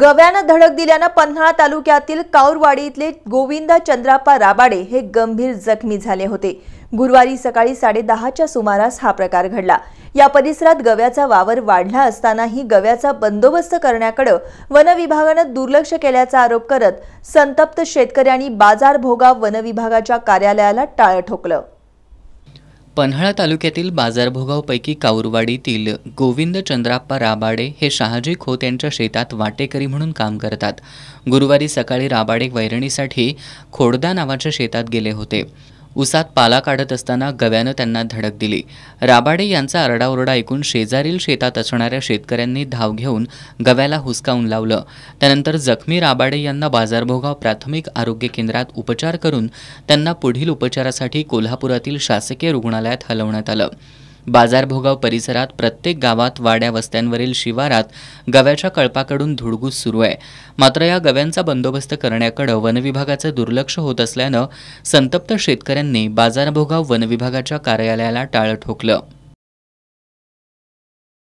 गव्यानं धडक दिल्यानं पन्हाळा तालुक्यातील काऊरवाडी इथले गोविंदा चंद्रापा राबाडे हे गंभीर जखमी झाले होते गुरुवारी सकाळी साडेदहाच्या सुमारास हा प्रकार घडला या परिसरात गव्याचा वावर वाढला असतानाही गव्याचा बंदोबस्त करण्याकडे वनविभागानं दुर्लक्ष केल्याचा आरोप करत संतप्त शेतकऱ्यांनी बाजार भोगा वनविभागाच्या कार्यालयाला टाळं ठोकलं पन्हाळा तालुक्यातील बाजारभोगावपैकी कावुरवाडीतील गोविंद चंद्राप्पा राबाडे हे शहाजी खोत यांच्या शेतात वाटेकरी म्हणून काम करतात गुरुवारी सकाळी राबाडे वैरणीसाठी खोडदा नावाच्या शेतात गेले होते उसात पाला काढत असताना गव्यानं त्यांना धडक दिली राबाडे यांचा आरडाओरडा ऐकून शेजारील शेतात असणाऱ्या शेतकऱ्यांनी धाव घेऊन गव्याला हुसकावून लावलं त्यानंतर जखमी राबाडे यांना बाजारभोगाव प्राथमिक आरोग्य केंद्रात उपचार करून त्यांना पुढील उपचारासाठी कोल्हापुरातील शासकीय रुग्णालयात हलवण्यात आलं बाजारभोगाव परिसरात प्रत्येक गावात वाड्या वस्त्यांवरील शिवारात गव्याच्या कळपाकडून धुडगूस सुरू आहे मात्र या गव्यांचा बंदोबस्त करण्याकडे वनविभागाचं दुर्लक्ष होत असल्यानं संतप्त शेतकऱ्यांनी बाजारभोगाव वनविभागाच्या कार्यालयाला टाळं ठोकलं